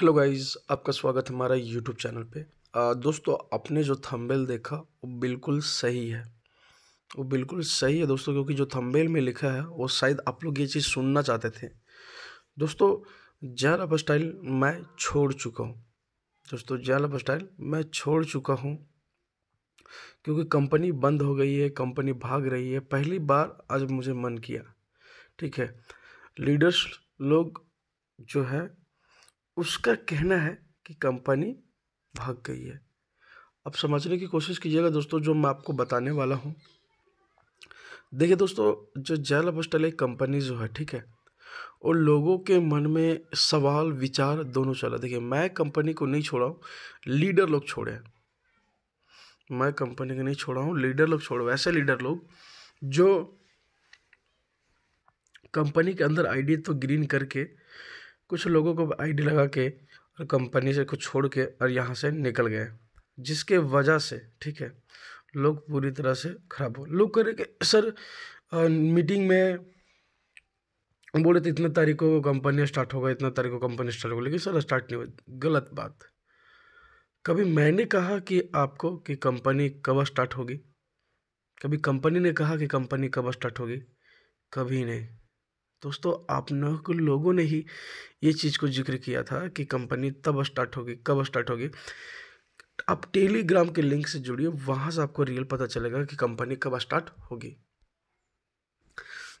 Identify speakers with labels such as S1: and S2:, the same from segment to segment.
S1: hello guys आपका स्वागत है हमारा यूट्यूब चैनल पे आ, दोस्तों आपने जो थंबनेल देखा वो बिल्कुल सही है वो बिल्कुल सही है दोस्तों क्योंकि जो थंबनेल में लिखा है वो शायद आप लोग ये चीज़ सुनना चाहते थे दोस्तों जैल अब स्टाइल मैं छोड़ चुका हूँ दोस्तों जैल अब स्टाइल मैं छोड़ चुका हूँ क्योंकि कंपनी बंद हो गई है कंपनी भाग रही है पहली बार आज मुझे मन किया ठीक है लीडर्स लोग जो है उसका कहना है कि कंपनी भाग गई है अब समझने की कोशिश कीजिएगा दोस्तों जो मैं आपको बताने वाला हूँ देखिए दोस्तों जो जैल अपस्टल एक कंपनी जो है ठीक है और लोगों के मन में सवाल विचार दोनों चला देखिए मैं कंपनी को नहीं छोड़ा हूँ लीडर लोग छोड़े हैं मैं कंपनी को नहीं छोड़ा हूँ लीडर लोग छोड़ो ऐसे लीडर लोग जो कंपनी के अंदर आइडिया तो ग्रीन करके कुछ लोगों को आईडी लगा के और कंपनी से कुछ छोड़ के और यहाँ से निकल गए जिसके वजह से ठीक है लोग पूरी तरह से खराब हो लोग कह रहे कि सर आ, मीटिंग में बोले तो इतने तारीख को कंपनी स्टार्ट होगा इतना तारीख को कंपनी स्टार्ट होगा लेकिन सर स्टार्ट नहीं हुआ गलत बात कभी मैंने कहा कि आपको कि कंपनी कब स्टार्ट होगी कभी कंपनी ने कहा कि कंपनी कब स्टार्ट होगी कभी नहीं दोस्तों आप लोगों ने ही ये चीज़ को जिक्र किया था कि कंपनी तब स्टार्ट होगी कब स्टार्ट होगी आप टेलीग्राम के लिंक से जुड़िए वहाँ से आपको रियल पता चलेगा कि कंपनी कब स्टार्ट होगी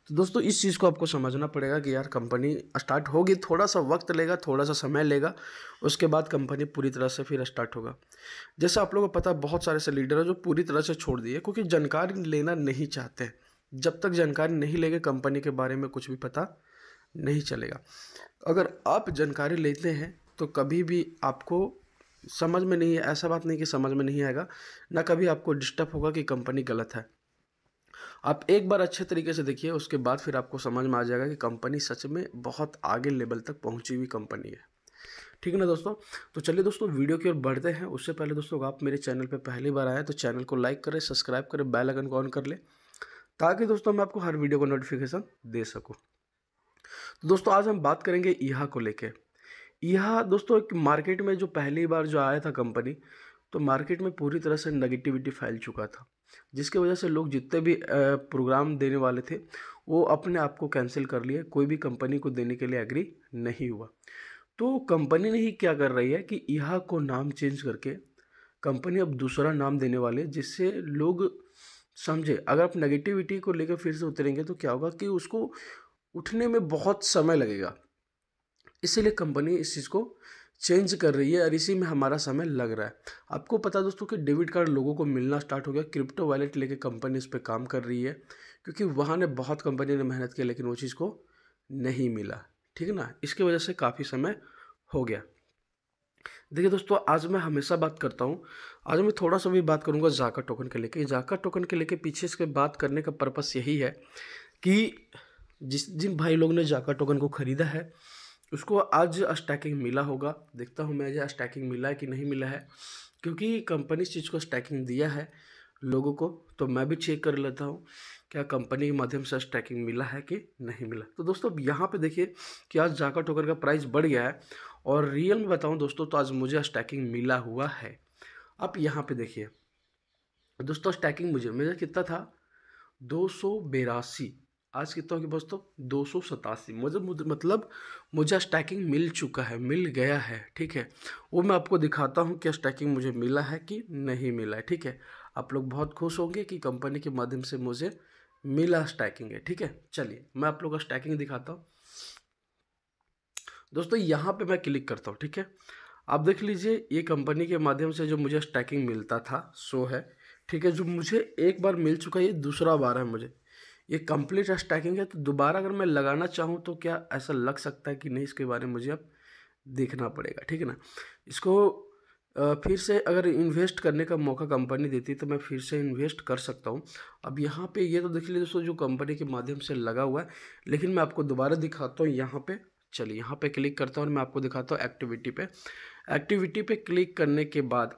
S1: तो दोस्तों इस चीज़ को आपको समझना पड़ेगा कि यार कंपनी स्टार्ट होगी थोड़ा सा वक्त लेगा थोड़ा सा समय लेगा उसके बाद कंपनी पूरी तरह से फिर स्टार्ट होगा जैसे आप लोगों को पता बहुत सारे से लीडर हैं जो पूरी तरह से छोड़ दिए क्योंकि जानकारी लेना नहीं चाहते जब तक जानकारी नहीं लेंगे कंपनी के बारे में कुछ भी पता नहीं चलेगा अगर आप जानकारी लेते हैं तो कभी भी आपको समझ में नहीं है ऐसा बात नहीं कि समझ में नहीं आएगा ना कभी आपको डिस्टर्ब होगा कि कंपनी गलत है आप एक बार अच्छे तरीके से देखिए उसके बाद फिर आपको समझ में आ जाएगा कि कंपनी सच में बहुत आगे लेवल तक पहुंची हुई कंपनी है ठीक है ना दोस्तों तो चलिए दोस्तों वीडियो की ओर बढ़ते हैं उससे पहले दोस्तों आप मेरे चैनल पर पहली बार आए तो चैनल को लाइक करें सब्सक्राइब करें बेल आइकन को ऑन कर लें ताकि दोस्तों मैं आपको हर वीडियो का नोटिफिकेशन दे सकूँ तो दोस्तों आज हम बात करेंगे ईहा को लेके ईहा दोस्तों एक मार्केट में जो पहली बार जो आया था कंपनी तो मार्केट में पूरी तरह से नेगेटिविटी फैल चुका था जिसके वजह से लोग जितने भी प्रोग्राम देने वाले थे वो अपने आप को कैंसिल कर लिए कोई भी कंपनी को देने के लिए एग्री नहीं हुआ तो कंपनी ने ही क्या कर रही है कि ईहा को नाम चेंज करके कंपनी अब दूसरा नाम देने वाले जिससे लोग समझे अगर आप नेगेटिविटी को लेकर फिर से उतरेंगे तो क्या होगा कि उसको उठने में बहुत समय लगेगा इसीलिए कंपनी इस चीज़ को चेंज कर रही है और इसी में हमारा समय लग रहा है आपको पता दोस्तों कि डेबिट कार्ड लोगों को मिलना स्टार्ट हो गया क्रिप्टो वैलेट लेके कंपनी इस पर काम कर रही है क्योंकि वहाँ ने बहुत कंपनी ने मेहनत की लेकिन वो चीज़ को नहीं मिला ठीक है ना इसकी वजह से काफ़ी समय हो गया देखिए दोस्तों आज मैं हमेशा बात करता हूँ आज मैं थोड़ा सा भी बात करूँगा जाका टोकन के लेके जाका टोकन के लेके पीछे इसके बात करने का पर्पस यही है कि जिस जिन भाई लोग ने जाका टोकन को ख़रीदा है उसको आज स्टैकिंग मिला होगा देखता हूँ मैं आज स्टैकिंग मिला है कि नहीं मिला है क्योंकि कंपनी इस चीज़ को स्टैकिंग दिया है लोगों को तो मैं भी चेक कर लेता हूँ क्या कंपनी के माध्यम से स्टैकिंग मिला है कि नहीं मिला तो दोस्तों यहाँ पे देखिए कि आज जाका टोकन का प्राइस बढ़ गया है और रियल में बताऊँ दोस्तों तो आज मुझे स्टैकिंग मिला हुआ है अब यहाँ पे देखिए दोस्तों स्टैकिंग मुझे मेरा कितना था दो सौ बेरासी आज कितना हो गया दोस्तों दो सौ सतासी मुझे मतलब मुझे स्टैकिंग मिल चुका है मिल गया है ठीक है वो मैं आपको दिखाता हूँ कि स्टैकिंग मुझे मिला है कि नहीं मिला है ठीक है आप लोग बहुत खुश होंगे कि कंपनी के माध्यम से मुझे मिला स्टैकिंग है ठीक है चलिए मैं आप लोग का स्टैकिंग दिखाता हूँ दोस्तों यहाँ पे मैं क्लिक करता हूँ ठीक है आप देख लीजिए ये कंपनी के माध्यम से जो मुझे स्टैकिंग मिलता था सो है ठीक है जो मुझे एक बार मिल चुका है ये दूसरा बार है मुझे ये कंप्लीट स्टैकिंग है तो दोबारा अगर मैं लगाना चाहूँ तो क्या ऐसा लग सकता है कि नहीं इसके बारे में मुझे अब देखना पड़ेगा ठीक है ना इसको फिर से अगर इन्वेस्ट करने का मौका कंपनी देती तो मैं फिर से इन्वेस्ट कर सकता हूँ अब यहाँ पे ये तो देख लीजिए दोस्तों जो कंपनी के माध्यम से लगा हुआ है लेकिन मैं आपको दोबारा दिखाता हूँ यहाँ पे चलिए यहाँ पे क्लिक करता हूँ और मैं आपको दिखाता हूँ एक्टिविटी पे एक्टिविटी पे क्लिक करने के बाद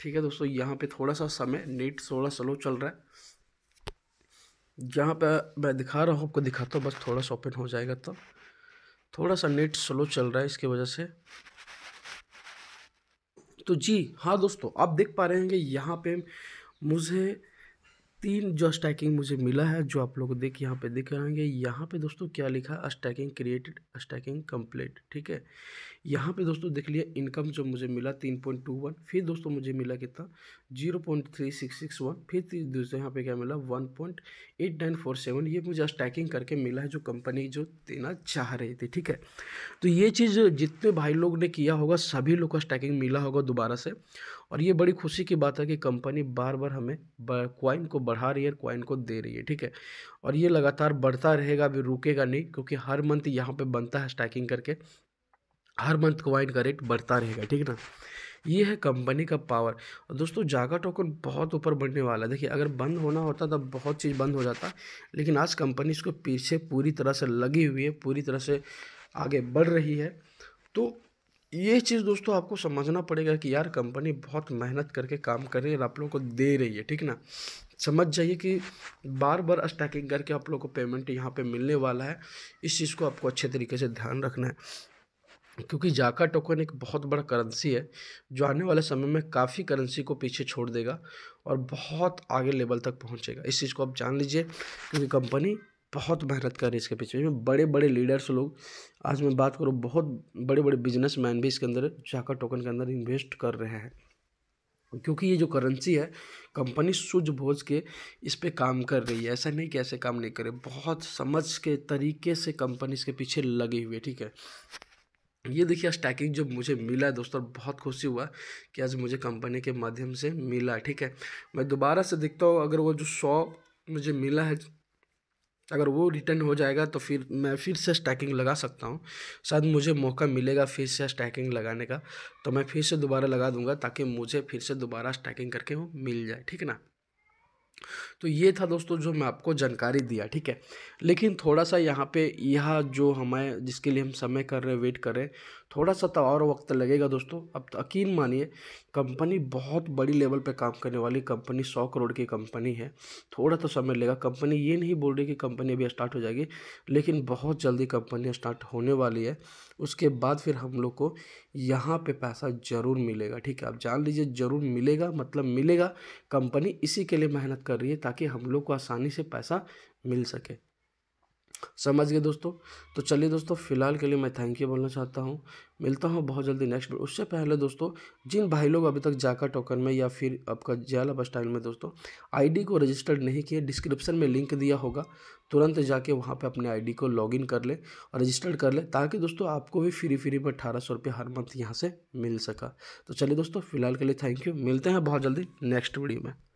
S1: ठीक है दोस्तों यहाँ पे थोड़ा सा समय नेट थोड़ा स्लो चल रहा है जहाँ पे मैं दिखा रहा हूँ आपको दिखाता हूँ बस थोड़ा सा ओपन हो जाएगा तो थोड़ा सा नेट स्लो चल रहा है इसकी वजह से तो जी हाँ दोस्तों आप देख पा रहे कि यहाँ पे मुझे तीन जो स्टैकिंग मुझे मिला है जो आप लोग देख यहाँ पे दिख रहे होंगे यहाँ पे दोस्तों क्या लिखा है स्टैकिंग क्रिएटेड स्टैकिंग कंप्लीट ठीक है यहाँ पे दोस्तों देख लिया इनकम जो मुझे मिला तीन पॉइंट टू वन फिर दोस्तों मुझे मिला कितना zero point three six six one फिर दोस्तों यहाँ पे क्या मिला one point eight nine four seven ये मुझे स्टैकिंग करके मिला है जो कंपनी जो देना चाह रही थी ठीक है तो ये चीज़ जितने भाई लोग ने किया होगा सभी लोग का स्टैकिंग मिला होगा दोबारा से और ये बड़ी खुशी की बात है कि कंपनी बार बार हमें क्वाइन को बढ़ा रही है क्वाइन को दे रही है ठीक है और ये लगातार बढ़ता रहेगा अभी रुकेगा नहीं क्योंकि हर मंथ यहाँ पर बनता है स्टैकिंग करके हर मंथ क्वाइन का रेट बढ़ता रहेगा ठीक ना ये है कंपनी का पावर और दोस्तों जागा टोकन बहुत ऊपर बढ़ने वाला है देखिए अगर बंद होना होता तो बहुत चीज़ बंद हो जाता लेकिन आज कंपनी इसको पीछे पूरी तरह से लगी हुई है पूरी तरह से आगे बढ़ रही है तो ये चीज़ दोस्तों आपको समझना पड़ेगा कि यार कंपनी बहुत मेहनत करके काम कर रही है और आप लोगों को दे रही है ठीक ना समझ जाइए कि बार बार स्टैकिंग करके आप लोग को पेमेंट यहाँ पे मिलने वाला है इस चीज़ को आपको अच्छे तरीके से ध्यान रखना है क्योंकि जाका टोकन एक बहुत बड़ा करेंसी है जो आने वाले समय में काफ़ी करेंसी को पीछे छोड़ देगा और बहुत आगे लेवल तक पहुंचेगा इस चीज़ को आप जान लीजिए क्योंकि कंपनी बहुत मेहनत कर रही है इसके पीछे इसमें बड़े बड़े लीडर्स लोग आज मैं बात करूँ बहुत बड़े बड़े बिजनेस मैन भी इसके अंदर जाकर टोकन के अंदर इन्वेस्ट कर रहे हैं क्योंकि ये जो करेंसी है कंपनी सूझबूझ के इस पर काम कर रही है ऐसा नहीं कि ऐसे काम नहीं करे बहुत समझ के तरीके से कंपनी इसके पीछे लगी हुई है ठीक है ये देखिए स्टैकिंग जो मुझे मिला है दोस्तों बहुत खुशी हुआ कि आज मुझे कंपनी के माध्यम से मिला ठीक है मैं दोबारा से देखता हूँ अगर वो जो सौ मुझे मिला है अगर वो रिटर्न हो जाएगा तो फिर मैं फिर से स्टैकिंग लगा सकता हूँ शायद मुझे मौका मिलेगा फिर से स्टैकिंग लगाने का तो मैं फिर से दोबारा लगा दूंगा ताकि मुझे फिर से दोबारा स्टैकिंग करके वो मिल जाए ठीक है ना तो ये था दोस्तों जो मैं आपको जानकारी दिया ठीक है लेकिन थोड़ा सा यहाँ पे यह जो हमें जिसके लिए हम समय कर रहे हैं वेट कर रहे हैं थोड़ा सा तो और वक्त लगेगा दोस्तों अब तो यकीन मानिए कंपनी बहुत बड़ी लेवल पे काम करने वाली कंपनी सौ करोड़ की कंपनी है थोड़ा तो समय लेगा कंपनी ये नहीं बोल रही कि कंपनी अभी स्टार्ट हो जाएगी लेकिन बहुत जल्दी कंपनी स्टार्ट होने वाली है उसके बाद फिर हम लोग को यहाँ पे पैसा ज़रूर मिलेगा ठीक है आप जान लीजिए ज़रूर मिलेगा मतलब मिलेगा कंपनी इसी के लिए मेहनत कर रही है ताकि हम लोग को आसानी से पैसा मिल सके समझ गए दोस्तों तो चलिए दोस्तों फिलहाल के लिए मैं थैंक यू बोलना चाहता हूँ मिलता हूँ बहुत जल्दी नेक्स्ट उससे पहले दोस्तों जिन भाई लोग अभी तक जाका टोकन में या फिर आपका जयाला स्टाइल में दोस्तों आईडी को रजिस्टर्ड नहीं किए डिस्क्रिप्शन में लिंक दिया होगा तुरंत जाके वहाँ पे अपने आईडी को लॉगिन कर ले और रजिस्टर्ड कर ले ताकि दोस्तों आपको भी फ्री फ्री में अठारह सौ रुपये हर मंथ यहाँ से मिल सका तो चलिए दोस्तों फिलहाल के लिए थैंक यू मिलते हैं बहुत जल्दी नेक्स्ट वीडियो में